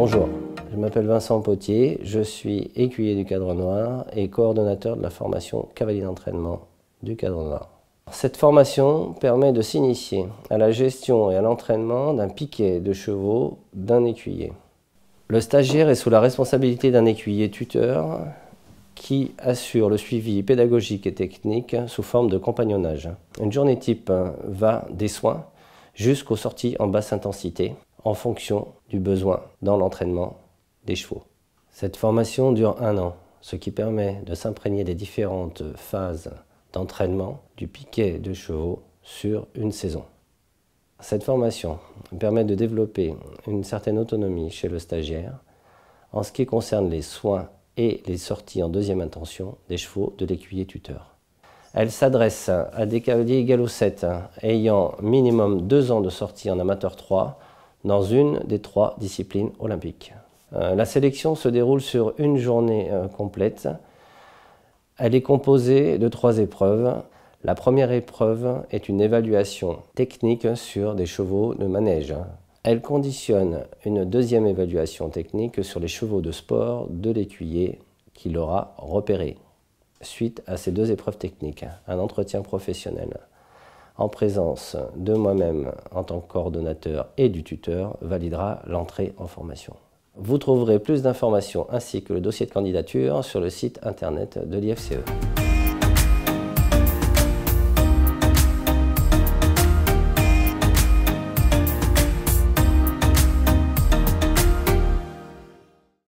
Bonjour, je m'appelle Vincent Potier, je suis écuyer du cadre noir et coordonnateur de la formation cavalier d'entraînement du cadre noir. Cette formation permet de s'initier à la gestion et à l'entraînement d'un piquet de chevaux d'un écuyer. Le stagiaire est sous la responsabilité d'un écuyer tuteur qui assure le suivi pédagogique et technique sous forme de compagnonnage. Une journée type va des soins jusqu'aux sorties en basse intensité en fonction du besoin dans l'entraînement des chevaux. Cette formation dure un an, ce qui permet de s'imprégner des différentes phases d'entraînement du piquet de chevaux sur une saison. Cette formation permet de développer une certaine autonomie chez le stagiaire en ce qui concerne les soins et les sorties en deuxième intention des chevaux de l'écuyer tuteur. Elle s'adresse à des cavaliers égal aux 7 ayant minimum deux ans de sortie en amateur 3 dans une des trois disciplines olympiques. Euh, la sélection se déroule sur une journée euh, complète. Elle est composée de trois épreuves. La première épreuve est une évaluation technique sur des chevaux de manège. Elle conditionne une deuxième évaluation technique sur les chevaux de sport de l'écuyer qui l'aura repéré. Suite à ces deux épreuves techniques, un entretien professionnel en présence de moi-même en tant que coordonnateur et du tuteur, validera l'entrée en formation. Vous trouverez plus d'informations ainsi que le dossier de candidature sur le site internet de l'IFCE.